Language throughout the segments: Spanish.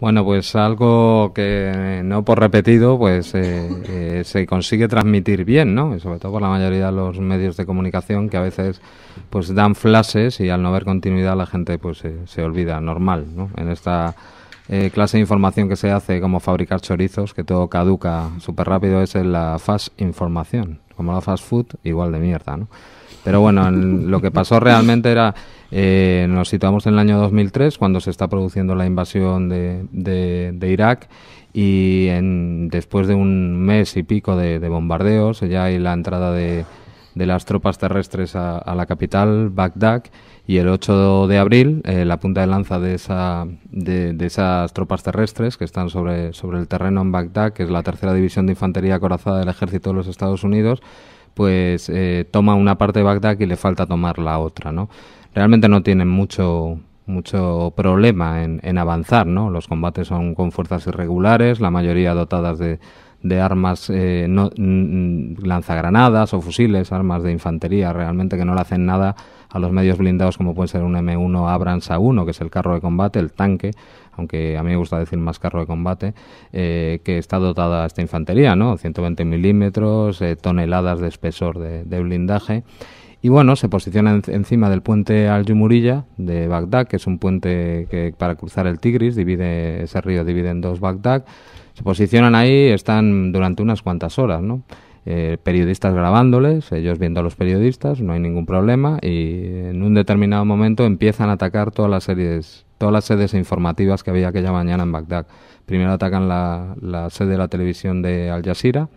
Bueno, pues algo que no por repetido, pues eh, eh, se consigue transmitir bien, ¿no? Y sobre todo por la mayoría de los medios de comunicación que a veces pues dan flashes y al no ver continuidad la gente pues se olvida, normal, ¿no? En esta eh, clase de información que se hace, como fabricar chorizos, que todo caduca súper rápido, es la fast información, como la fast food, igual de mierda, ¿no? Pero bueno, lo que pasó realmente era, eh, nos situamos en el año 2003, cuando se está produciendo la invasión de, Irak, y en, después de un mes y pico de, bombardeos, ya hay la entrada de, las tropas terrestres a, la capital, Bagdad, y el 8 de abril eh, la punta de lanza de, esa, esas tropas terrestres que están sobre, sobre el terreno en Bagdad, que es la tercera división de infantería corazada del ejército de los Estados Unidos, pues eh, toma una parte de Bagdad y le falta tomar la otra, ¿no? Realmente no tienen mucho mucho problema en, avanzar, ¿no? Los combates son con fuerzas irregulares, la mayoría dotadas de, de armas eh, no, lanzagranadas o fusiles, armas de infantería, realmente que no le hacen nada a los medios blindados como pueden ser un M1 Abrams A1, que es el carro de combate, el tanque, aunque a mí me gusta decir más carro de combate, eh, que está dotada esta infantería, ¿no? 120 milímetros, eh, toneladas de espesor de, blindaje. Y bueno, se posicionan encima del puente Al-Jumurilla de Bagdad, que es un puente que para cruzar el Tigris, divide, ese río divide en dos Bagdad. Se posicionan ahí, están durante unas cuantas horas, ¿no? Eh, periodistas grabándoles, ellos viendo a los periodistas, no hay ningún problema y en un determinado momento empiezan a atacar todas las series, todas las sedes informativas que había aquella mañana en Bagdad. Primero atacan la, sede de la televisión de Al Jazeera,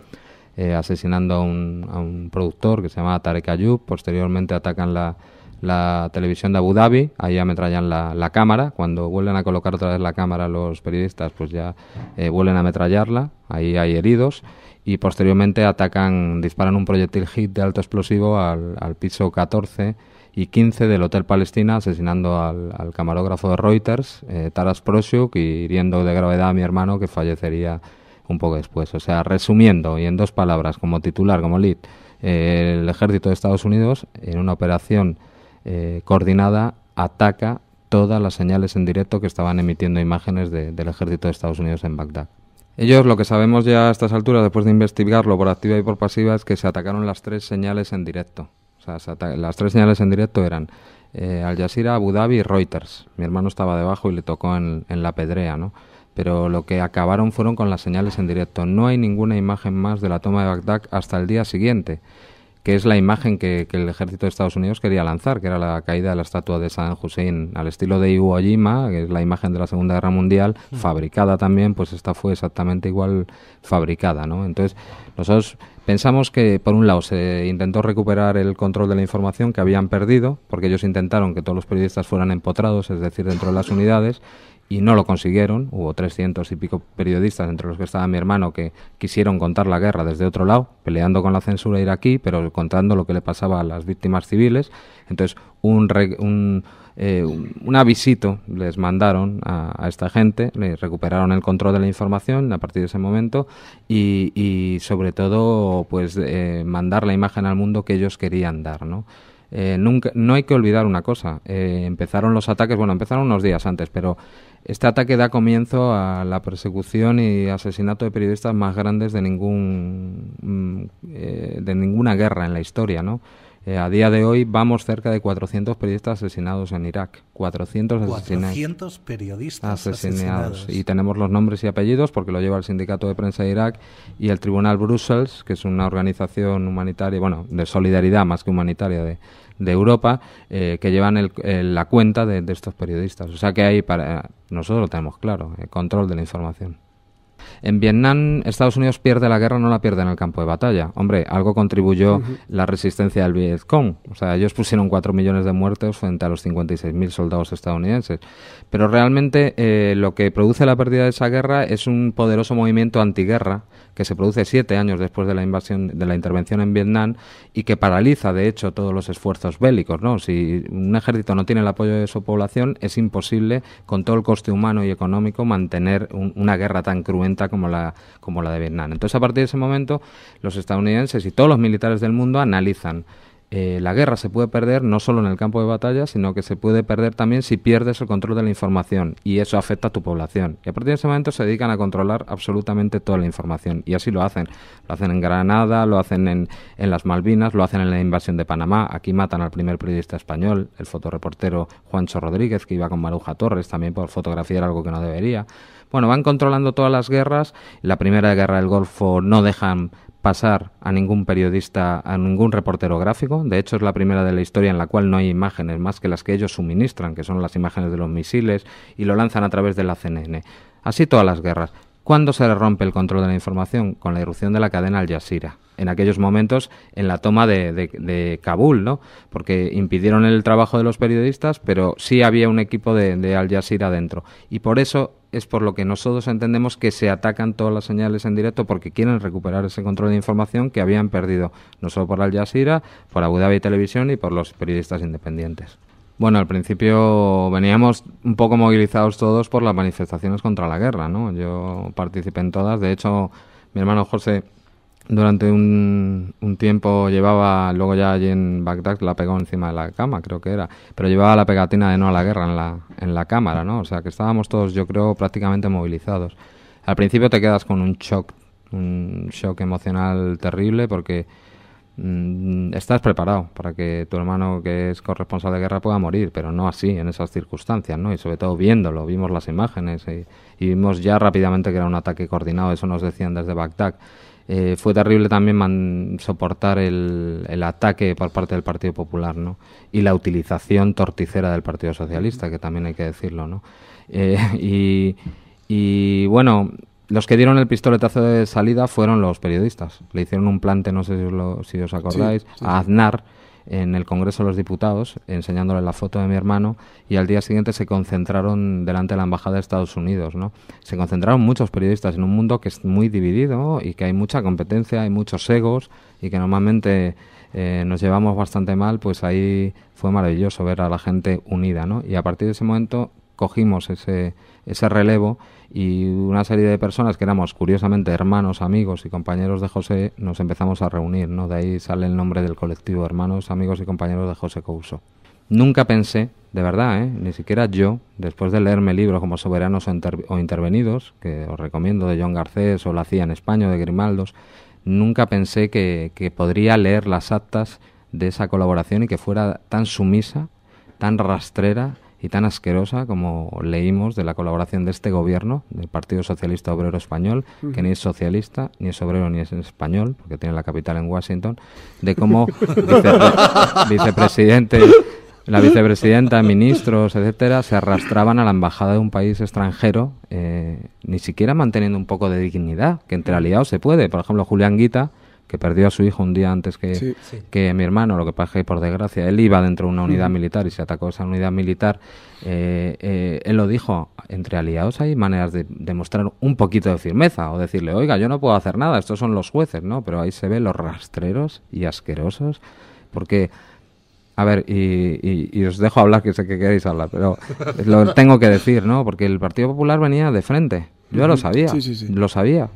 eh, asesinando a un, a un, productor que se llamaba Tarek Ayub, posteriormente atacan la, la televisión de Abu Dhabi, ahí ametrallan la, la, cámara, cuando vuelven a colocar otra vez la cámara los periodistas, pues ya eh, vuelven a ametrallarla, ahí hay heridos y posteriormente atacan, disparan un proyectil hit de alto explosivo al, piso 14 y 15 del Hotel Palestina, asesinando al, camarógrafo de Reuters, eh, Taras Prosiuk, y hiriendo de gravedad a mi hermano que fallecería un poco después. O sea, resumiendo y en dos palabras, como titular, como lead, eh, el ejército de Estados Unidos, en una operación eh, coordinada, ataca todas las señales en directo que estaban emitiendo imágenes del ejército de Estados Unidos en Bagdad. Ellos lo que sabemos ya a estas alturas, después de investigarlo por activa y por pasiva, es que se atacaron las tres señales en directo. O sea, las tres señales en directo eran eh, Al Jazeera, Abu Dhabi y Reuters. Mi hermano estaba debajo y le tocó en, en, la pedrea, ¿no? Pero lo que acabaron fueron con las señales en directo. No hay ninguna imagen más de la toma de Bagdad hasta el día siguiente que es la imagen que, el ejército de Estados Unidos quería lanzar, que era la caída de la estatua de San Hussein, al estilo de Iwo Jima, que es la imagen de la Segunda Guerra Mundial, mm. fabricada también, pues esta fue exactamente igual fabricada, ¿no? Entonces, nosotros pensamos que, por un lado, se intentó recuperar el control de la información que habían perdido, porque ellos intentaron que todos los periodistas fueran empotrados, es decir, dentro de las unidades, y no lo consiguieron. Hubo 300 y pico periodistas, entre los que estaba mi hermano, que quisieron contar la guerra desde otro lado, peleando con la censura iraquí, pero contando lo que le pasaba a las víctimas civiles. Entonces, un, re, un, eh, les mandaron a, esta gente, le recuperaron el control de la información a partir de ese momento y, sobre todo, pues, eh, mandar la imagen al mundo que ellos querían dar, ¿no? Eh, nunca, no hay que olvidar una cosa. Eh, empezaron los ataques, bueno, empezaron unos días antes, pero este ataque da comienzo a la persecución y asesinato de periodistas más grandes de ningún mm, eh, de ninguna guerra en la historia, ¿no? Eh, a día de hoy vamos cerca de 400 periodistas asesinados en Irak. 400, periodistas asesinados. Y tenemos los nombres y apellidos porque lo lleva el Sindicato de Prensa de Irak y el Tribunal Brussels, que es una organización humanitaria, bueno, de solidaridad más que humanitaria de, Europa, eh, que llevan la cuenta de, estos periodistas. O sea que ahí para, nosotros lo tenemos claro, el eh, control de la información. En Vietnam, Estados Unidos pierde la guerra, no la pierde en el campo de batalla. Hombre, algo contribuyó la resistencia del Vietcong. O sea, ellos pusieron cuatro millones de muertos frente a los 56.000 soldados estadounidenses. Pero realmente eh, lo que produce la pérdida de esa guerra es un poderoso movimiento antiguerra que se produce siete años después de la invasión, de la intervención en Vietnam y que paraliza, de hecho, todos los esfuerzos bélicos. ¿no? Si un ejército no tiene el apoyo de su población, es imposible, con todo el coste humano y económico, mantener una guerra tan cruenta como la, como la de Vietnam. Entonces, a partir de ese momento, los estadounidenses y todos los militares del mundo analizan eh, la guerra se puede perder no solo en el campo de batalla, sino que se puede perder también si pierdes el control de la información y eso afecta a tu población. Y a partir de ese momento se dedican a controlar absolutamente toda la información y así lo hacen. Lo hacen en Granada, lo hacen en, en las Malvinas, lo hacen en la invasión de Panamá. Aquí matan al primer periodista español, el fotoreportero Juancho Rodríguez, que iba con Maruja Torres también por fotografiar algo que no debería. Bueno, van controlando todas las guerras. La primera guerra del Golfo no dejan pasar a ningún periodista, a ningún reportero gráfico. De hecho, es la primera de la historia en la cual no hay imágenes más que las que ellos suministran, que son las imágenes de los misiles, y lo lanzan a través de la CNN. Así todas las guerras. ¿Cuándo se le rompe el control de la información? Con la irrupción de la cadena Al Jazeera. En aquellos momentos, en la toma de, Kabul, ¿no? Porque impidieron el trabajo de los periodistas, pero sí había un equipo de, de Al Jazeera dentro. Y por eso es por lo que nosotros entendemos que se atacan todas las señales en directo porque quieren recuperar ese control de información que habían perdido, no solo por Al Jazeera, por Abu Dhabi Televisión y por los periodistas independientes. Bueno, al principio veníamos un poco movilizados todos por las manifestaciones contra la guerra, ¿no? Yo participé en todas, de hecho, mi hermano José durante un, tiempo llevaba, luego ya allí en Bagdad la pegó encima de la cama, creo que era, pero llevaba la pegatina de no a la guerra en la, en la cámara, ¿no? O sea, que estábamos todos, yo creo, prácticamente movilizados. Al principio te quedas con un shock, un shock emocional terrible porque mm, estás preparado para que tu hermano que es corresponsal de guerra pueda morir, pero no así, en esas circunstancias, ¿no? Y sobre todo viéndolo, vimos las imágenes y, eh, y vimos ya rápidamente que era un ataque coordinado, eso nos decían desde Bagdad eh, fue terrible también soportar el, ataque por parte del Partido Popular ¿no? y la utilización torticera del Partido Socialista, que también hay que decirlo. ¿no? Eh, y, bueno, los que dieron el pistoletazo de salida fueron los periodistas. Le hicieron un plante, no sé si os, acordáis, a Aznar en el Congreso de los Diputados, enseñándole la foto de mi hermano, y al día siguiente se concentraron delante de la Embajada de Estados Unidos. ¿no? Se concentraron muchos periodistas en un mundo que es muy dividido y que hay mucha competencia, hay muchos egos y que normalmente eh, nos llevamos bastante mal, pues ahí fue maravilloso ver a la gente unida. ¿no? Y a partir de ese momento cogimos ese, relevo y una serie de personas que éramos curiosamente hermanos, amigos y compañeros de José nos empezamos a reunir, ¿no? De ahí sale el nombre del colectivo, hermanos, amigos y compañeros de José Couso. Nunca pensé, de verdad, ¿eh? ni siquiera yo, después de leerme libros como Soberanos o, Intervenidos, que os recomiendo de John Garcés o La hacía en España de Grimaldos, nunca pensé que, que podría leer las actas de esa colaboración y que fuera tan sumisa, tan rastrera y tan asquerosa como leímos de la colaboración de este gobierno, del Partido Socialista Obrero Español, que ni es socialista, ni es obrero, ni es español, porque tiene la capital en Washington, de cómo vicepresidente la vicepresidenta, ministros, etcétera, se arrastraban a la embajada de un país extranjero, eh, ni siquiera manteniendo un poco de dignidad, que entre aliados se puede. Por ejemplo, Julián Guita, que perdió a su hijo un día antes que, mi hermano, lo que pasa es que por desgracia él iba dentro de una unidad militar y se atacó esa unidad militar, eh, eh, él lo dijo, entre aliados hay maneras de, demostrar un poquito de firmeza o decirle, oiga, yo no puedo hacer nada, estos son los jueces, ¿no? Pero ahí se ve los rastreros y asquerosos, porque... A ver, y, y, os dejo hablar, que sé que queréis hablar, pero lo tengo que decir, ¿no? Porque el Partido Popular venía de frente. Yo lo sabía, lo sabía.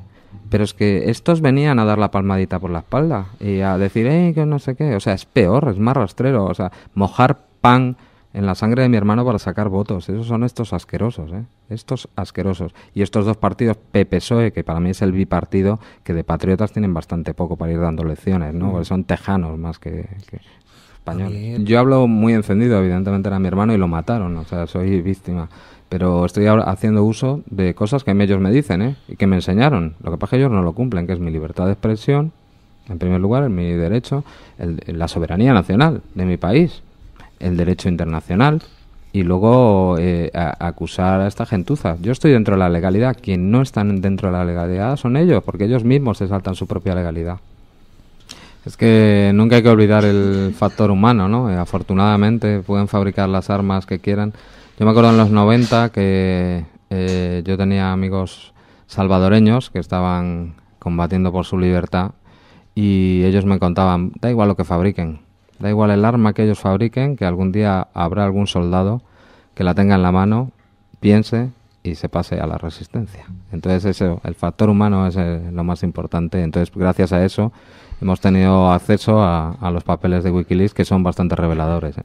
Pero es que estos venían a dar la palmadita por la espalda y a decir, eh, que no sé qué. O sea, es peor, es más rastrero. O sea, mojar pan en la sangre de mi hermano para sacar votos. Esos son estos asquerosos, ¿eh? Estos asquerosos. Y estos dos partidos, PPSOE, que para mí es el bipartido, que de patriotas tienen bastante poco para ir dando lecciones, ¿no? Mm. Porque son tejanos más que, que españoles. Yo hablo muy encendido, evidentemente era mi hermano y lo mataron, o sea, soy víctima pero estoy haciendo uso de cosas que ellos me dicen ¿eh? y que me enseñaron. Lo que pasa es que ellos no lo cumplen, que es mi libertad de expresión, en primer lugar, mi derecho, la soberanía nacional de mi país, el derecho internacional y luego eh, acusar a esta gentuza. Yo estoy dentro de la legalidad, quien no están dentro de la legalidad son ellos, porque ellos mismos se saltan su propia legalidad. Es que nunca hay que olvidar el factor humano, ¿no? Eh, afortunadamente pueden fabricar las armas que quieran. Yo me acuerdo en los 90 que eh, yo tenía amigos salvadoreños que estaban combatiendo por su libertad y ellos me contaban, da igual lo que fabriquen, da igual el arma que ellos fabriquen, que algún día habrá algún soldado que la tenga en la mano, piense y se pase a la resistencia. Entonces eso, el factor humano es eh, lo más importante. Entonces gracias a eso hemos tenido acceso a, los papeles de Wikileaks que son bastante reveladores. ¿eh?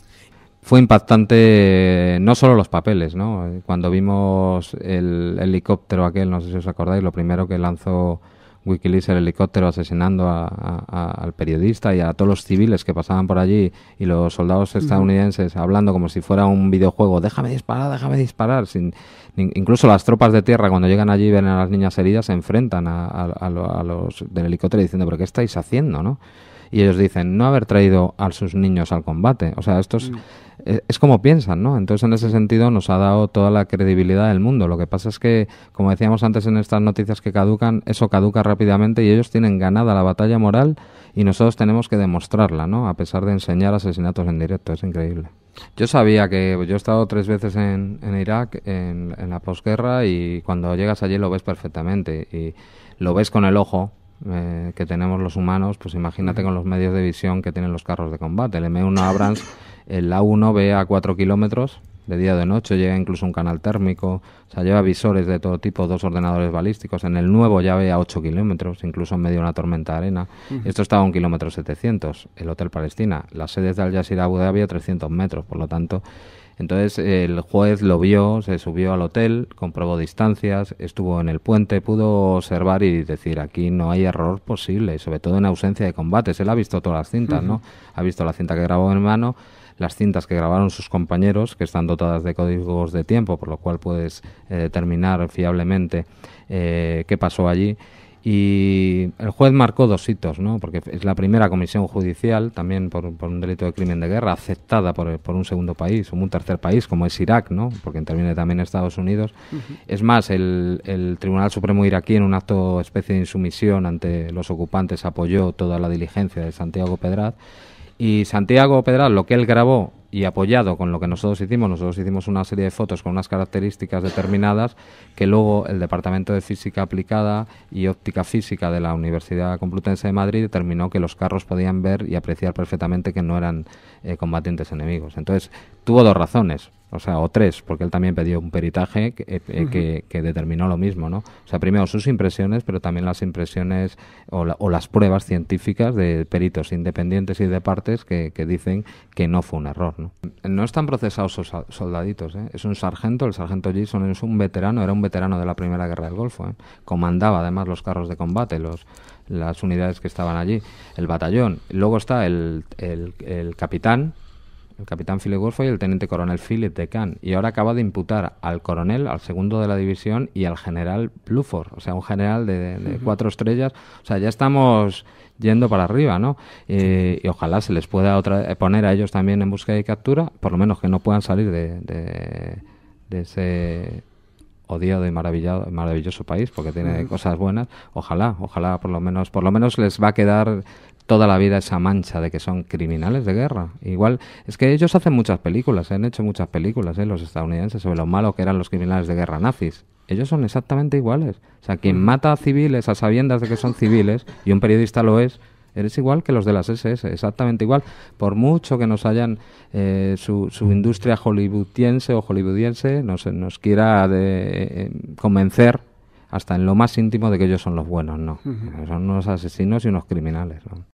Fue impactante eh, no solo los papeles, ¿no? Cuando vimos el helicóptero aquel, no sé si os acordáis, lo primero que lanzó Wikileaks el helicóptero asesinando al periodista y a todos los civiles que pasaban por allí y los soldados estadounidenses hablando como si fuera un videojuego, déjame disparar, déjame disparar. Sin, incluso las tropas de tierra cuando llegan allí y ven a las niñas heridas se enfrentan a, los del helicóptero diciendo, pero ¿qué estáis haciendo? ¿no? y ellos dicen no haber traído a sus niños al combate. O sea, esto mm. eh, es, como piensan, ¿no? Entonces, en ese sentido, nos ha dado toda la credibilidad del mundo. Lo que pasa es que, como decíamos antes en estas noticias que caducan, eso caduca rápidamente y ellos tienen ganada la batalla moral y nosotros tenemos que demostrarla, ¿no? A pesar de enseñar asesinatos en directo, es increíble. Yo sabía que yo he estado tres veces en, Irak en la posguerra y cuando llegas allí lo ves perfectamente y lo ves con el ojo eh, que tenemos los humanos, pues imagínate con los medios de visión que tienen los carros de combate. El M1 Abrams, el A1 ve a 4 kilómetros de día o de noche, llega incluso un canal térmico, o sea, lleva visores de todo tipo, dos ordenadores balísticos. En el nuevo ya ve a 8 kilómetros, incluso en medio de una tormenta de arena. Esto estaba a un kilómetro 700, el Hotel Palestina. Las sedes de Al Jazeera Abu Dhabi a 300 metros, por lo tanto, entonces el juez lo vio, se subió al hotel, comprobó distancias, estuvo en el puente, pudo observar y decir aquí no hay error posible, sobre todo en ausencia de combates. Él ha visto todas las cintas, ¿no? Ha visto la cinta que grabó en mano, las cintas que grabaron sus compañeros, que están dotadas de códigos de tiempo, por lo cual puedes eh, determinar fiablemente eh, qué pasó allí y el juez marcó dos hitos, ¿no? porque es la primera comisión judicial, también por, un delito de crimen de guerra, aceptada por, un segundo país o un tercer país, como es Irak, ¿no? porque interviene también Estados Unidos. Es más, el, el, Tribunal Supremo iraquí, en un acto especie de insumisión ante los ocupantes, apoyó toda la diligencia de Santiago Pedraz. Y Santiago Pedraz, lo que él grabó y apoyado con lo que nosotros hicimos, nosotros hicimos una serie de fotos con unas características determinadas que luego el Departamento de Física Aplicada y Óptica Física de la Universidad Complutense de Madrid determinó que los carros podían ver y apreciar perfectamente que no eran eh, combatientes enemigos. Entonces, tuvo dos razones o sea, o tres, porque él también pidió un peritaje eh, eh, que, determinó lo mismo, ¿no? O sea, primero sus impresiones, pero también las impresiones o, las pruebas científicas de peritos independientes y de partes que, dicen que no fue un error, ¿no? No están procesados soldaditos, ¿eh? Es un sargento, el sargento Gison es un veterano, era un veterano de la Primera Guerra del Golfo, ¿eh? Comandaba además los carros de combate, los las unidades que estaban allí, el batallón. Luego está el, el capitán, el capitán Philip y el teniente coronel Philip de Cannes. Y ahora acaba de imputar al coronel, al segundo de la división y al general Bluford, o sea, un general de, cuatro estrellas. O sea, ya estamos yendo para arriba, ¿no? Eh, y ojalá se les pueda eh, poner a ellos también en búsqueda y captura, por lo menos que no puedan salir de, ese odiado y maravilloso país porque tiene cosas buenas. Ojalá, ojalá por lo menos, por lo menos les va a quedar toda la vida esa mancha de que son criminales de guerra. Igual, es que ellos hacen muchas películas, eh, han hecho muchas películas, ¿eh? los estadounidenses, sobre lo malo que eran los criminales de guerra nazis. Ellos son exactamente iguales. O sea, quien mm. mata a civiles a sabiendas de que son civiles, y un periodista lo es, eres igual que los de las SS, exactamente igual. Por mucho que nos hayan eh, su, industria hollywoodiense o hollywoodiense, nos, quiera de, eh, convencer hasta en lo más íntimo de que ellos son los buenos, no. Son unos asesinos y unos criminales. ¿no?